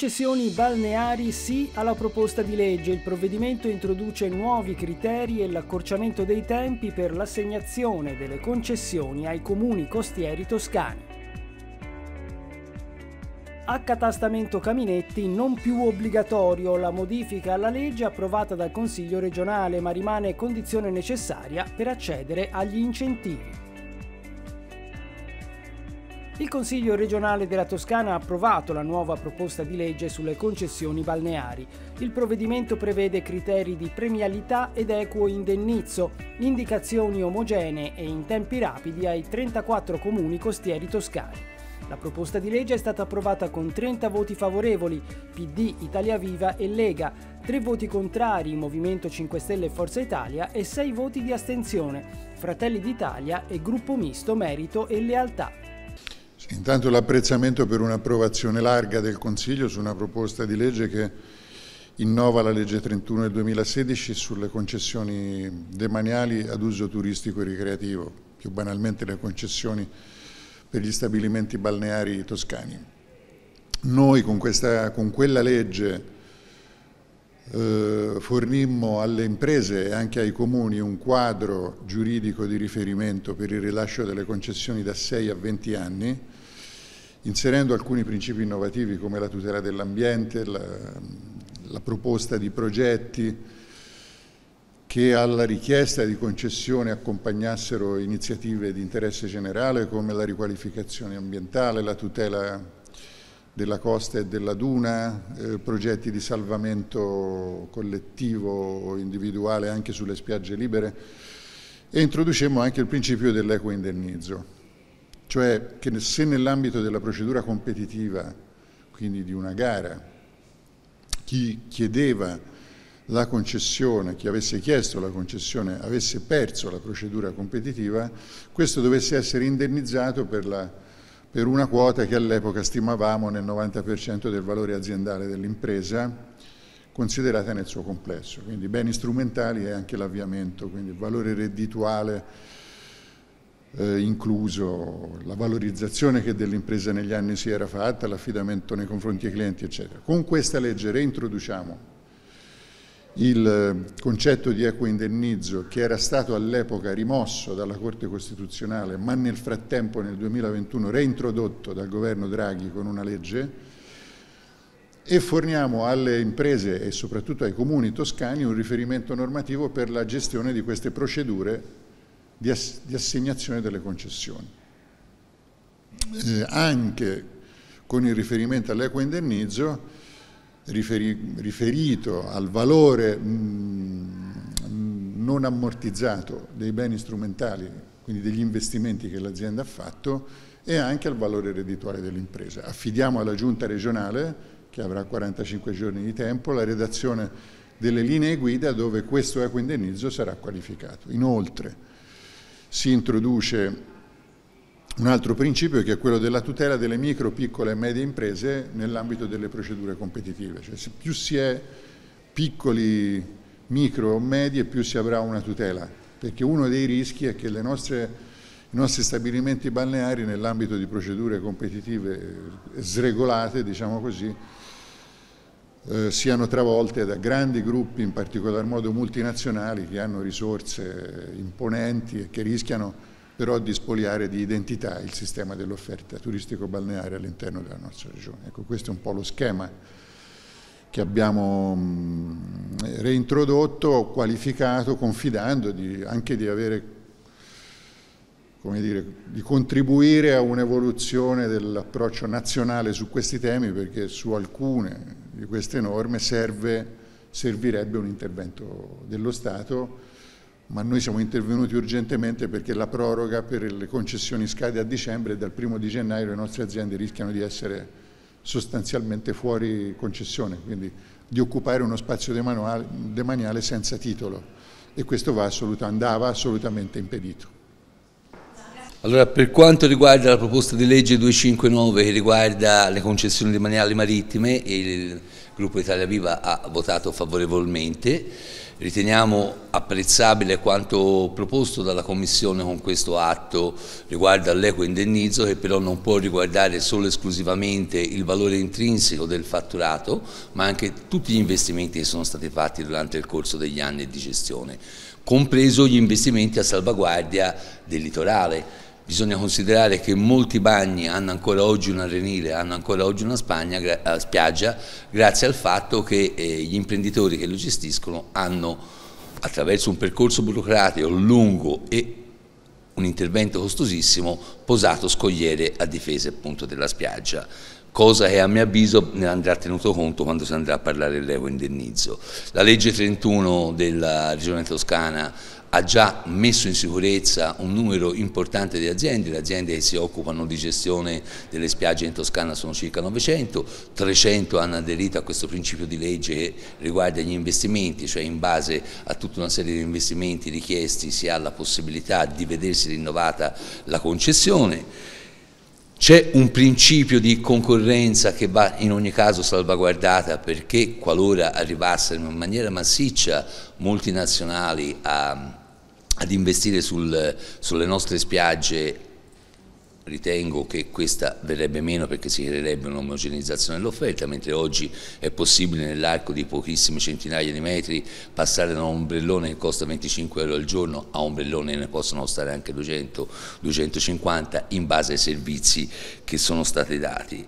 Concessioni balneari sì alla proposta di legge. Il provvedimento introduce nuovi criteri e l'accorciamento dei tempi per l'assegnazione delle concessioni ai comuni costieri toscani. Accatastamento caminetti non più obbligatorio, la modifica alla legge approvata dal Consiglio regionale ma rimane condizione necessaria per accedere agli incentivi. Il Consiglio regionale della Toscana ha approvato la nuova proposta di legge sulle concessioni balneari. Il provvedimento prevede criteri di premialità ed equo indennizzo, indicazioni omogenee e in tempi rapidi ai 34 comuni costieri toscani. La proposta di legge è stata approvata con 30 voti favorevoli, PD, Italia Viva e Lega, 3 voti contrari, Movimento 5 Stelle e Forza Italia e 6 voti di astensione, Fratelli d'Italia e Gruppo Misto Merito e Lealtà. Intanto l'apprezzamento per un'approvazione larga del Consiglio su una proposta di legge che innova la legge 31 del 2016 sulle concessioni demaniali ad uso turistico e ricreativo, più banalmente le concessioni per gli stabilimenti balneari toscani. Noi con, questa, con quella legge eh, fornimmo alle imprese e anche ai comuni un quadro giuridico di riferimento per il rilascio delle concessioni da 6 a 20 anni, inserendo alcuni principi innovativi come la tutela dell'ambiente, la, la proposta di progetti che alla richiesta di concessione accompagnassero iniziative di interesse generale come la riqualificazione ambientale, la tutela della costa e della duna, eh, progetti di salvamento collettivo o individuale anche sulle spiagge libere e introducemmo anche il principio dell'eco indennizzo. Cioè che se nell'ambito della procedura competitiva, quindi di una gara, chi chiedeva la concessione, chi avesse chiesto la concessione avesse perso la procedura competitiva, questo dovesse essere indennizzato per, la, per una quota che all'epoca stimavamo nel 90% del valore aziendale dell'impresa, considerata nel suo complesso. Quindi beni strumentali e anche l'avviamento, quindi valore reddituale eh, incluso la valorizzazione che dell'impresa negli anni si era fatta, l'affidamento nei confronti dei clienti, eccetera. Con questa legge reintroduciamo il eh, concetto di equo indennizzo che era stato all'epoca rimosso dalla Corte Costituzionale, ma nel frattempo nel 2021 reintrodotto dal governo Draghi con una legge, e forniamo alle imprese e soprattutto ai comuni toscani un riferimento normativo per la gestione di queste procedure di, ass di assegnazione delle concessioni. Eh, anche con il riferimento all'equo indennizzo, riferi riferito al valore mh, mm, non ammortizzato dei beni strumentali, quindi degli investimenti che l'azienda ha fatto, e anche al valore reddituale dell'impresa. Affidiamo alla Giunta regionale, che avrà 45 giorni di tempo, la redazione delle linee guida dove questo equo indennizzo sarà qualificato. Inoltre, si introduce un altro principio che è quello della tutela delle micro, piccole e medie imprese nell'ambito delle procedure competitive. Cioè, più si è piccoli, micro o medie, più si avrà una tutela, perché uno dei rischi è che nostre, i nostri stabilimenti balneari nell'ambito di procedure competitive sregolate, diciamo così, eh, siano travolte da grandi gruppi, in particolar modo multinazionali, che hanno risorse imponenti e che rischiano però di spoliare di identità il sistema dell'offerta turistico-balneare all'interno della nostra regione. Ecco, questo è un po' lo schema che abbiamo mm, reintrodotto, qualificato, confidando di, anche di avere come dire, di contribuire a un'evoluzione dell'approccio nazionale su questi temi perché su alcune di queste norme serve, servirebbe un intervento dello Stato, ma noi siamo intervenuti urgentemente perché la proroga per le concessioni scade a dicembre e dal primo di gennaio le nostre aziende rischiano di essere sostanzialmente fuori concessione, quindi di occupare uno spazio demaniale senza titolo e questo assolutamente, andava assolutamente impedito. Allora, per quanto riguarda la proposta di legge 259 che riguarda le concessioni demaniali marittime, il gruppo Italia Viva ha votato favorevolmente. Riteniamo apprezzabile quanto proposto dalla Commissione con questo atto riguardo all'equo indennizzo che però non può riguardare solo e esclusivamente il valore intrinseco del fatturato ma anche tutti gli investimenti che sono stati fatti durante il corso degli anni di gestione, compreso gli investimenti a salvaguardia del litorale Bisogna considerare che molti bagni hanno ancora oggi un arenile, hanno ancora oggi una spagna, eh, spiaggia, grazie al fatto che eh, gli imprenditori che lo gestiscono hanno, attraverso un percorso burocratico lungo e un intervento costosissimo, posato scogliere a difesa appunto della spiaggia cosa che a mio avviso ne andrà tenuto conto quando si andrà a parlare dell'evo indennizzo. La legge 31 della Regione Toscana ha già messo in sicurezza un numero importante di aziende, le aziende che si occupano di gestione delle spiagge in Toscana sono circa 900, 300 hanno aderito a questo principio di legge che riguarda gli investimenti, cioè in base a tutta una serie di investimenti richiesti si ha la possibilità di vedersi rinnovata la concessione. C'è un principio di concorrenza che va in ogni caso salvaguardata perché qualora arrivassero in maniera massiccia multinazionali a, ad investire sul, sulle nostre spiagge Ritengo che questa verrebbe meno perché si creerebbe un'omogenizzazione dell'offerta, mentre oggi è possibile nell'arco di pochissime centinaia di metri passare da un ombrellone che costa 25 euro al giorno a un ombrellone che ne possono stare anche 200, 250 in base ai servizi che sono stati dati.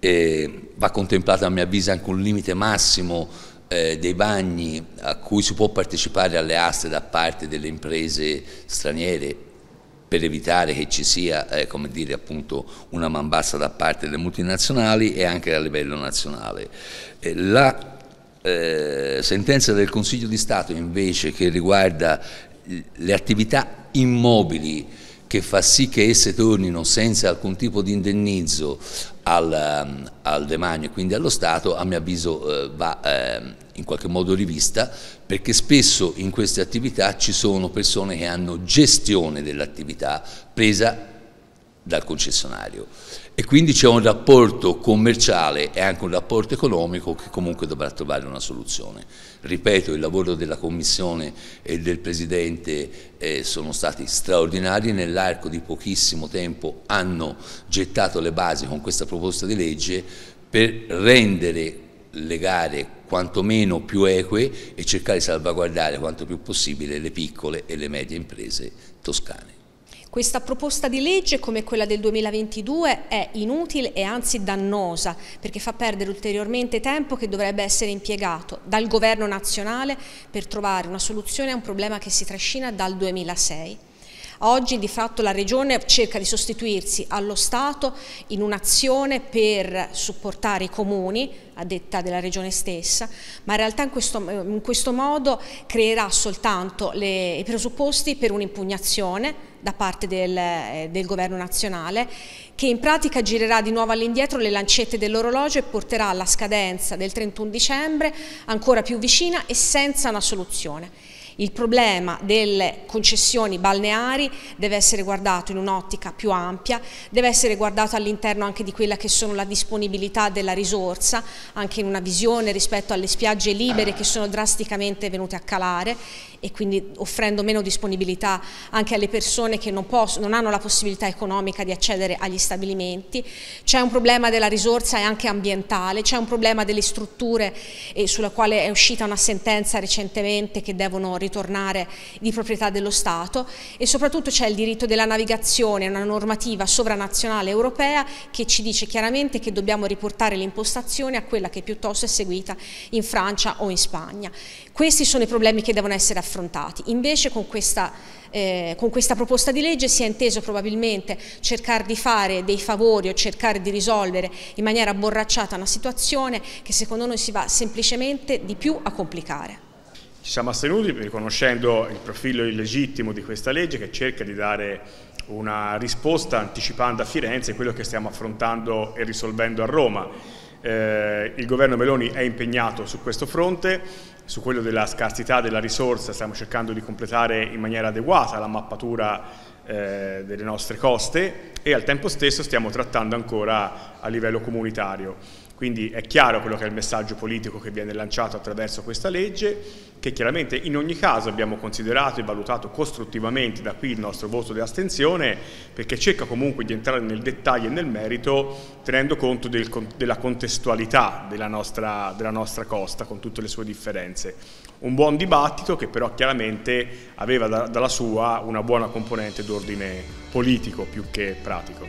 E eh, va contemplato a mio avviso anche un limite massimo eh, dei bagni a cui si può partecipare alle aste da parte delle imprese straniere per evitare che ci sia eh, dire, appunto, una manbassa da parte delle multinazionali e anche a livello nazionale. Eh, la eh, sentenza del Consiglio di Stato invece che riguarda eh, le attività immobili che fa sì che esse tornino senza alcun tipo di indennizzo al, ehm, al demanio e quindi allo Stato, a mio avviso eh, va eh, in qualche modo rivista perché spesso in queste attività ci sono persone che hanno gestione dell'attività presa dal concessionario e quindi c'è un rapporto commerciale e anche un rapporto economico che comunque dovrà trovare una soluzione. Ripeto, il lavoro della Commissione e del Presidente eh, sono stati straordinari, nell'arco di pochissimo tempo hanno gettato le basi con questa proposta di legge per rendere le gare quantomeno più eque e cercare di salvaguardare quanto più possibile le piccole e le medie imprese toscane. Questa proposta di legge, come quella del 2022, è inutile e anzi dannosa perché fa perdere ulteriormente tempo che dovrebbe essere impiegato dal governo nazionale per trovare una soluzione a un problema che si trascina dal 2006. Oggi di fatto la Regione cerca di sostituirsi allo Stato in un'azione per supportare i comuni, a detta della Regione stessa, ma in realtà in questo, in questo modo creerà soltanto le, i presupposti per un'impugnazione da parte del, del, governo nazionale che in pratica girerà di nuovo all'indietro le lancette dell'orologio e porterà alla scadenza del 31 dicembre ancora più vicina e senza una soluzione. Il problema delle concessioni balneari deve essere guardato in un'ottica più ampia, deve essere guardato all'interno anche di quella che sono la disponibilità della risorsa, anche in una visione rispetto alle spiagge libere che sono drasticamente venute a calare e quindi offrendo meno disponibilità anche alle persone che non, possono, non hanno la possibilità economica di accedere agli stabilimenti. C'è un problema della risorsa e anche ambientale, c'è un problema delle strutture eh, sulla quale è uscita una sentenza recentemente che devono ritornare di proprietà dello Stato e soprattutto c'è il diritto della navigazione, una normativa sovranazionale europea che ci dice chiaramente che dobbiamo riportare l'impostazione a quella che piuttosto è seguita in Francia o in Spagna. Questi sono i problemi che devono essere affrontati affrontati. Invece con questa, eh, con questa proposta di legge si è inteso probabilmente cercare di fare dei favori o cercare di risolvere in maniera borracciata una situazione che secondo noi si va semplicemente di più a complicare. Ci siamo astenuti riconoscendo il profilo illegittimo di questa legge che cerca di dare una risposta anticipando a Firenze quello che stiamo affrontando e risolvendo a Roma eh, il governo Meloni è impegnato su questo fronte, su quello della scarsità della risorsa stiamo cercando di completare in maniera adeguata la mappatura eh, delle nostre coste e al tempo stesso stiamo trattando ancora a livello comunitario. Quindi è chiaro quello che è il messaggio politico che viene lanciato attraverso questa legge, che chiaramente in ogni caso abbiamo considerato e valutato costruttivamente da qui il nostro voto di astensione, perché cerca comunque di entrare nel dettaglio e nel merito, tenendo conto del, della contestualità della nostra, della nostra costa, con tutte le sue differenze. Un buon dibattito che però chiaramente aveva da, dalla sua una buona componente d'ordine politico più che pratico.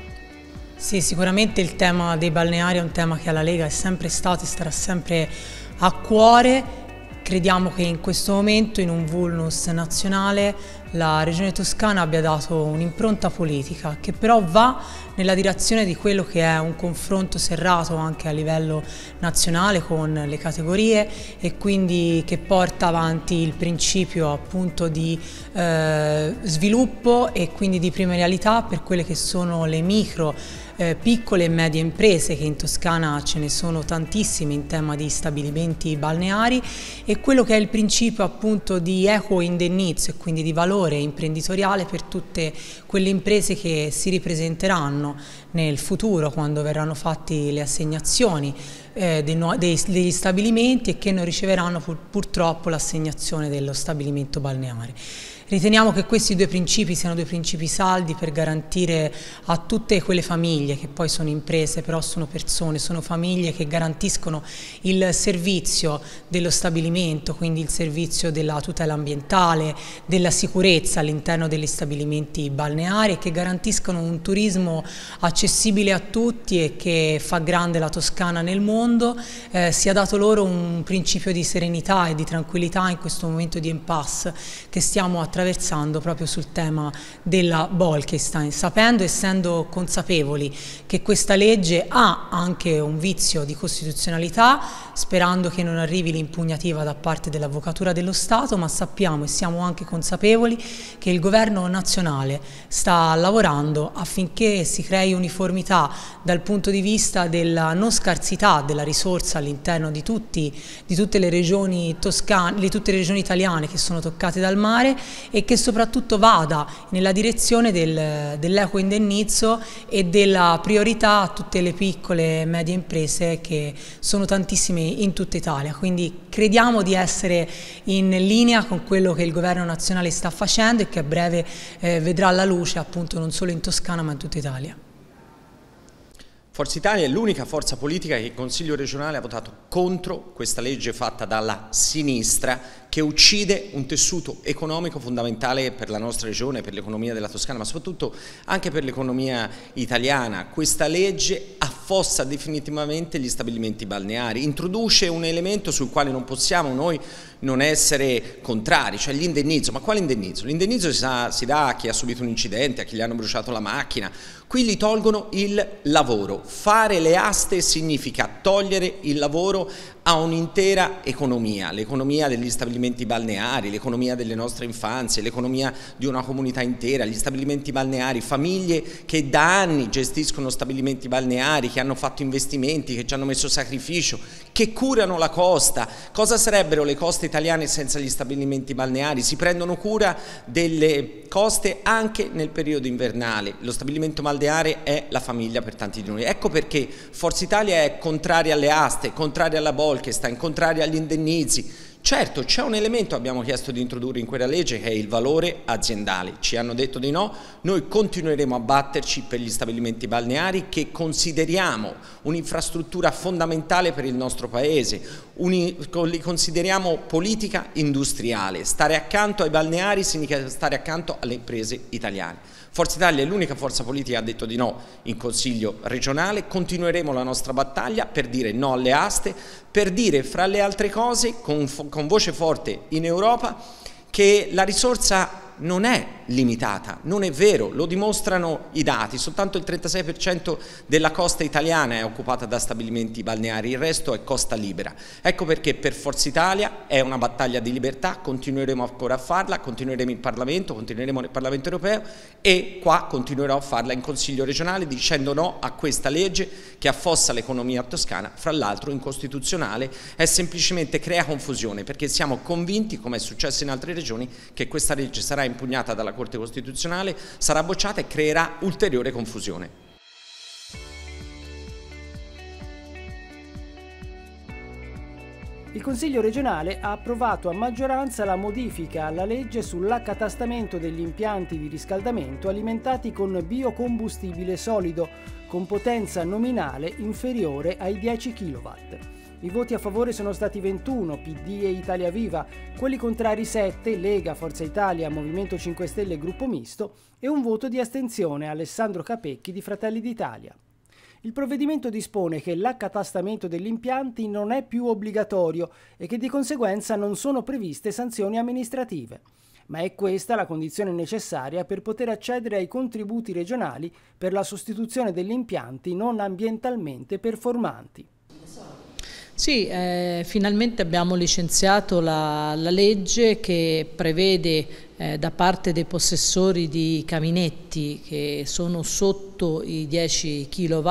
Sì, sicuramente il tema dei balneari è un tema che alla Lega è sempre stato e starà sempre a cuore. Crediamo che in questo momento, in un vulnus nazionale, la Regione Toscana abbia dato un'impronta politica che però va nella direzione di quello che è un confronto serrato anche a livello nazionale con le categorie e quindi che porta avanti il principio appunto di eh, sviluppo e quindi di primarialità per quelle che sono le micro eh, piccole e medie imprese che in Toscana ce ne sono tantissime in tema di stabilimenti balneari e quello che è il principio appunto di eco indennizio e quindi di valore imprenditoriale per tutte quelle imprese che si ripresenteranno nel futuro quando verranno fatte le assegnazioni eh, dei, dei, degli stabilimenti e che non riceveranno pur, purtroppo l'assegnazione dello stabilimento balneare. Riteniamo che questi due principi siano due principi saldi per garantire a tutte quelle famiglie che poi sono imprese, però sono persone, sono famiglie che garantiscono il servizio dello stabilimento, quindi il servizio della tutela ambientale, della sicurezza all'interno degli stabilimenti balneari e che garantiscono un turismo accessibile accessibile a tutti e che fa grande la Toscana nel mondo, eh, sia dato loro un principio di serenità e di tranquillità in questo momento di impasse che stiamo attraversando proprio sul tema della Bolkestein, sapendo, e essendo consapevoli che questa legge ha anche un vizio di costituzionalità, sperando che non arrivi l'impugnativa da parte dell'Avvocatura dello Stato, ma sappiamo e siamo anche consapevoli che il governo nazionale sta lavorando affinché si crei uniformità dal punto di vista della non scarsità della risorsa all'interno di, di, tutte le regioni toscane, di tutte le regioni italiane che sono toccate dal mare e che soprattutto vada nella direzione del, dell'equo indennizzo e della priorità a tutte le piccole e medie imprese che sono tantissime in tutta Italia, quindi crediamo di essere in linea con quello che il governo nazionale sta facendo e che a breve eh, vedrà la luce appunto non solo in Toscana ma in tutta Italia. Forza Italia è l'unica forza politica che il Consiglio regionale ha votato contro questa legge fatta dalla sinistra che uccide un tessuto economico fondamentale per la nostra regione, per l'economia della Toscana, ma soprattutto anche per l'economia italiana. Questa legge affossa definitivamente gli stabilimenti balneari, introduce un elemento sul quale non possiamo noi non essere contrari, cioè l'indennizzo. Ma quale indennizzo? L'indennizzo si, si dà a chi ha subito un incidente, a chi gli hanno bruciato la macchina, Qui gli tolgono il lavoro. Fare le aste significa togliere il lavoro a un'intera economia, l'economia degli stabilimenti balneari, l'economia delle nostre infanzie, l'economia di una comunità intera, gli stabilimenti balneari, famiglie che da anni gestiscono stabilimenti balneari, che hanno fatto investimenti, che ci hanno messo sacrificio, che curano la costa. Cosa sarebbero le coste italiane senza gli stabilimenti balneari? Si prendono cura delle coste anche nel periodo invernale. Lo stabilimento balneare è la famiglia per tanti di noi. Ecco perché Forza Italia è contraria alle aste, contraria alla Bolkestein, contraria agli indennizi Certo, c'è un elemento che abbiamo chiesto di introdurre in quella legge che è il valore aziendale. Ci hanno detto di no, noi continueremo a batterci per gli stabilimenti balneari che consideriamo un'infrastruttura fondamentale per il nostro Paese, li consideriamo politica industriale. Stare accanto ai balneari significa stare accanto alle imprese italiane. Forza Italia è l'unica forza politica che ha detto di no in Consiglio regionale, continueremo la nostra battaglia per dire no alle aste, per dire fra le altre cose con, con voce forte in Europa che la risorsa non è limitata, non è vero, lo dimostrano i dati, soltanto il 36% della costa italiana è occupata da stabilimenti balneari, il resto è costa libera. Ecco perché per Forza Italia è una battaglia di libertà, continueremo ancora a farla, continueremo in Parlamento, continueremo nel Parlamento europeo e qua continuerò a farla in Consiglio regionale dicendo no a questa legge che affossa l'economia toscana, fra l'altro incostituzionale, è semplicemente crea confusione perché siamo convinti, come è successo in altre regioni, che questa legge sarà impugnata dalla dalla Corte Costituzionale, sarà bocciata e creerà ulteriore confusione. Il Consiglio regionale ha approvato a maggioranza la modifica alla legge sull'accatastamento degli impianti di riscaldamento alimentati con biocombustibile solido, con potenza nominale inferiore ai 10 kW. I voti a favore sono stati 21, PD e Italia Viva, quelli contrari 7, Lega, Forza Italia, Movimento 5 Stelle e Gruppo Misto e un voto di astensione Alessandro Capecchi di Fratelli d'Italia. Il provvedimento dispone che l'accatastamento degli impianti non è più obbligatorio e che di conseguenza non sono previste sanzioni amministrative. Ma è questa la condizione necessaria per poter accedere ai contributi regionali per la sostituzione degli impianti non ambientalmente performanti. Sì, eh, finalmente abbiamo licenziato la, la legge che prevede eh, da parte dei possessori di caminetti che sono sotto i 10 kW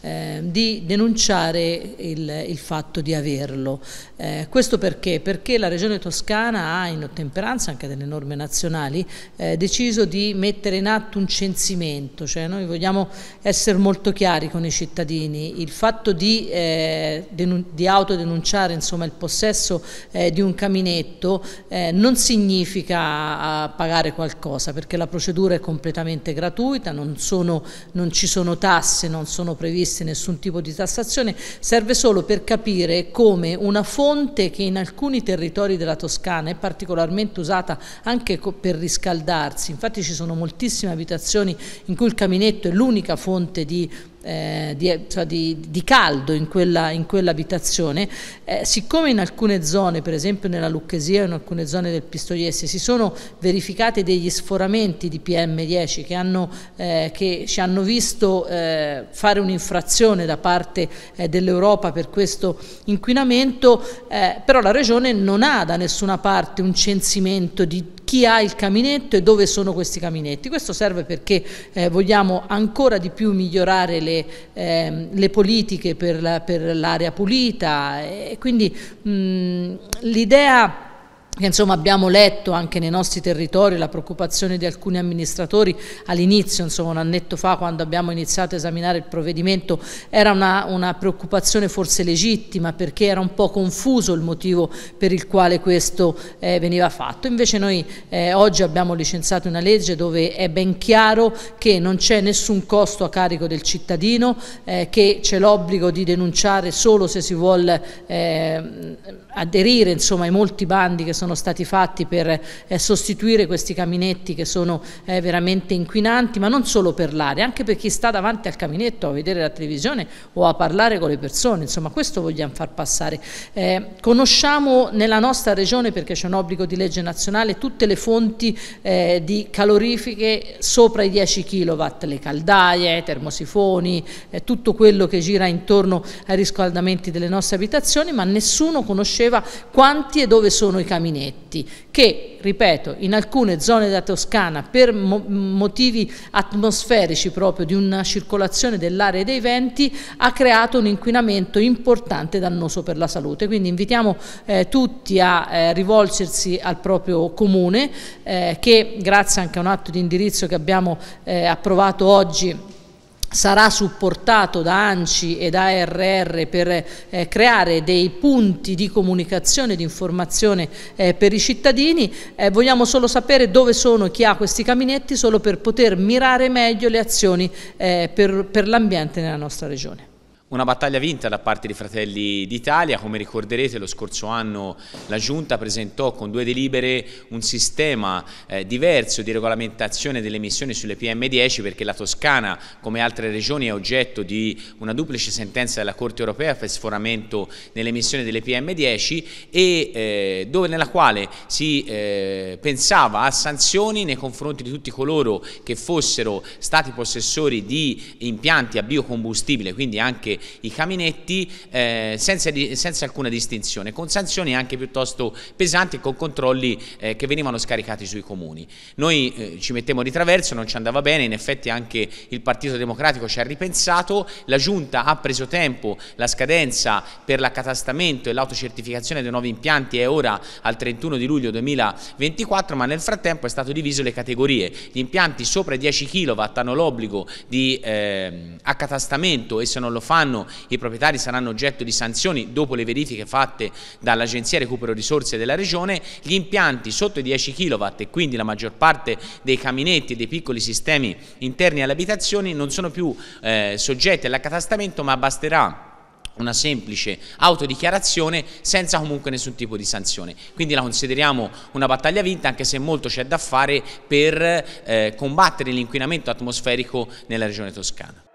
eh, di denunciare il, il, fatto di averlo. Eh, questo perché? Perché la Regione Toscana ha, in ottemperanza anche delle norme nazionali, eh, deciso di mettere in atto un censimento, cioè noi vogliamo essere molto chiari con i cittadini, il fatto di, eh, di autodenunciare insomma, il possesso eh, di un caminetto eh, non significa pagare qualcosa, perché la procedura è completamente gratuita, non, sono, non ci sono tasse, non sono previste esiste nessun tipo di tassazione, serve solo per capire come una fonte che in alcuni territori della Toscana è particolarmente usata anche per riscaldarsi, infatti ci sono moltissime abitazioni in cui il caminetto è l'unica fonte di eh, di, eh, cioè di, di, caldo in, quella, in quell'abitazione, eh, siccome in alcune zone, per esempio nella Lucchesia o in alcune zone del Pistoiese, si sono verificati degli sforamenti di PM10 che, hanno, eh, che ci hanno visto eh, fare un'infrazione da parte eh, dell'Europa per questo inquinamento, però la Regione non ha da nessuna parte un censimento di chi ha il caminetto e dove sono questi caminetti. Questo serve perché eh, vogliamo ancora di più migliorare le, eh, le politiche per l'area la, pulita eh, e quindi mm, l'idea Insomma, abbiamo letto anche nei nostri territori la preoccupazione di alcuni amministratori all'inizio, un annetto fa quando abbiamo iniziato a esaminare il provvedimento era una, una, preoccupazione forse legittima perché era un po' confuso il motivo per il quale questo eh, veniva fatto. Invece noi eh, oggi abbiamo licenziato una legge dove è ben chiaro che non c'è nessun costo a carico del cittadino, eh, che c'è l'obbligo di denunciare solo se si vuole eh, aderire insomma, ai molti bandi che sono sono stati fatti per eh, sostituire questi caminetti che sono eh, veramente inquinanti, ma non solo per l'aria, anche per chi sta davanti al caminetto a vedere la televisione o a parlare con le persone, insomma questo vogliamo far passare. Eh, conosciamo nella nostra regione, perché c'è un obbligo di legge nazionale, tutte le fonti eh, di calorifiche sopra i 10 kW, le caldaie, i termosifoni, eh, tutto quello che gira intorno ai riscaldamenti delle nostre abitazioni, ma nessuno conosceva quanti e dove sono i caminetti. Minetti, che, ripeto, in alcune zone della Toscana per mo motivi atmosferici proprio di una circolazione dell'area dei venti ha creato un inquinamento importante e dannoso per la salute. Quindi invitiamo eh, tutti a eh, rivolgersi al proprio comune eh, che grazie anche a un atto di indirizzo che abbiamo eh, approvato oggi sarà supportato da ANCI e da ARR per eh, creare dei punti di comunicazione e di informazione eh, per i cittadini. Eh, vogliamo solo sapere dove sono chi ha questi caminetti solo per poter mirare meglio le azioni eh, per, per l'ambiente nella nostra regione. Una battaglia vinta da parte dei Fratelli d'Italia, come ricorderete lo scorso anno la Giunta presentò con due delibere un sistema eh, diverso di regolamentazione delle emissioni sulle PM10 perché la Toscana come altre regioni è oggetto di una duplice sentenza della Corte Europea per sforamento nelle emissioni delle PM10 e eh, dove, nella quale si eh, pensava a sanzioni nei confronti di tutti coloro che fossero stati possessori di impianti a biocombustibile, quindi anche i caminetti eh, senza, senza, alcuna distinzione, con sanzioni anche piuttosto pesanti e con controlli eh, che venivano scaricati sui comuni. Noi eh, ci mettemmo di traverso, non ci andava bene, in effetti anche il Partito Democratico ci ha ripensato, la Giunta ha preso tempo, la scadenza per l'accatastamento e l'autocertificazione dei nuovi impianti è ora al 31 di luglio 2024, ma nel frattempo è stato diviso le categorie. Gli impianti sopra i 10 kW hanno l'obbligo di eh, accatastamento e se non lo fanno anno i proprietari saranno oggetto di sanzioni dopo le verifiche fatte dall'Agenzia Recupero Risorse della Regione, gli impianti sotto i 10 kW e quindi la maggior parte dei caminetti e dei piccoli sistemi interni alle abitazioni non sono più eh, soggetti all'accatastamento ma basterà una semplice autodichiarazione senza comunque nessun tipo di sanzione. Quindi la consideriamo una battaglia vinta anche se molto c'è da fare per eh, combattere l'inquinamento atmosferico nella regione toscana.